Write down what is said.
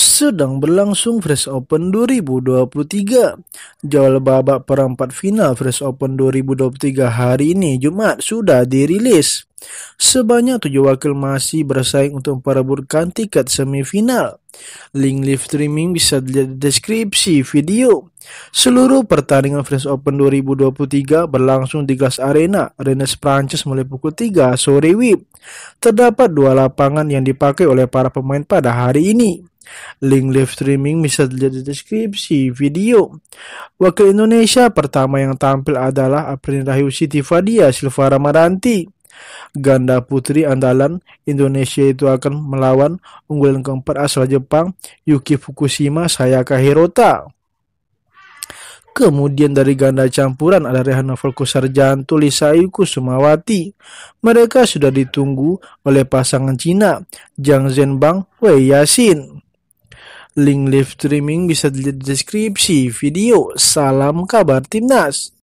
sedang berlangsung Fresh Open 2023. Jual babak perempat final Fresh Open 2023 hari ini Jumat sudah dirilis. Sebanyak tujuh wakil masih bersaing untuk memperebutkan tiket semifinal. Link live streaming bisa dilihat di deskripsi video. Seluruh pertandingan Fresh Open 2023 berlangsung di Glass Arena, Rennes Prancis mulai pukul 3 sore WIB. Terdapat dua lapangan yang dipakai oleh para pemain pada hari ini. Link live streaming bisa dilihat di deskripsi video. Wakil Indonesia pertama yang tampil adalah Aprin Rahayu Siti Fadia Silva Ramadanti. Ganda putri andalan Indonesia itu akan melawan unggulan keempat asal Jepang Yuki Fukushima Sayaka Hirota. Kemudian dari ganda campuran ada Rehana Fulkusarjanto Lisa Yuku Sumawati. Mereka sudah ditunggu oleh pasangan Cina Jiang Zhenbang Wei Yasin. Link live streaming bisa dilihat di deskripsi video. Salam kabar timnas.